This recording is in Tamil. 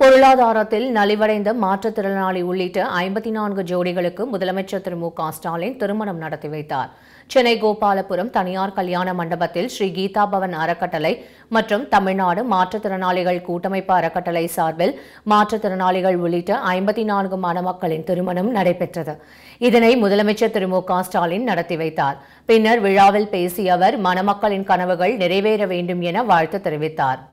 பொருளாதாரத்தில் நலிவடைந்த மாற்றுத்திறனாளி உள்ளிட்ட ஐம்பத்தி நான்கு ஜோடிகளுக்கு முதலமைச்சர் திரு மு ஸ்டாலின் திருமணம் நடத்தி வைத்தார் சென்னை கோபாலபுரம் தனியார் கல்யாண மண்டபத்தில் ஸ்ரீ கீதா பவன் அறக்கட்டளை மற்றும் தமிழ்நாடு மாற்றுத்திறனாளிகள் கூட்டமைப்பு அறக்கட்டளை சார்பில் மாற்றுத்திறனாளிகள் உள்ளிட்ட ஐம்பத்தி நான்கு மணமக்களின் திருமணம் நடைபெற்றது இதனை முதலமைச்சர் திரு மு ஸ்டாலின் நடத்தி வைத்தார் பின்னர் விழாவில் பேசிய அவர் மணமக்களின் கனவுகள் நிறைவேற வேண்டும் என வாழ்த்து தெரிவித்தார்